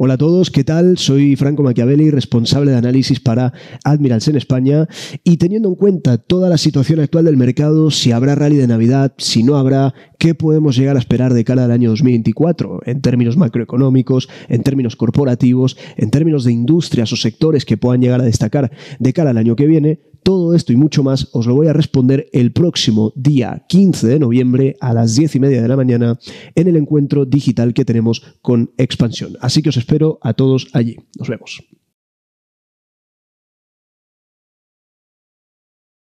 Hola a todos, ¿qué tal? Soy Franco Machiavelli, responsable de análisis para Admirals en España y teniendo en cuenta toda la situación actual del mercado, si habrá rally de Navidad, si no habrá, qué podemos llegar a esperar de cara al año 2024 en términos macroeconómicos, en términos corporativos, en términos de industrias o sectores que puedan llegar a destacar de cara al año que viene, todo esto y mucho más os lo voy a responder el próximo día 15 de noviembre a las 10 y media de la mañana en el encuentro digital que tenemos con Expansión. Así que os espero a todos allí. Nos vemos.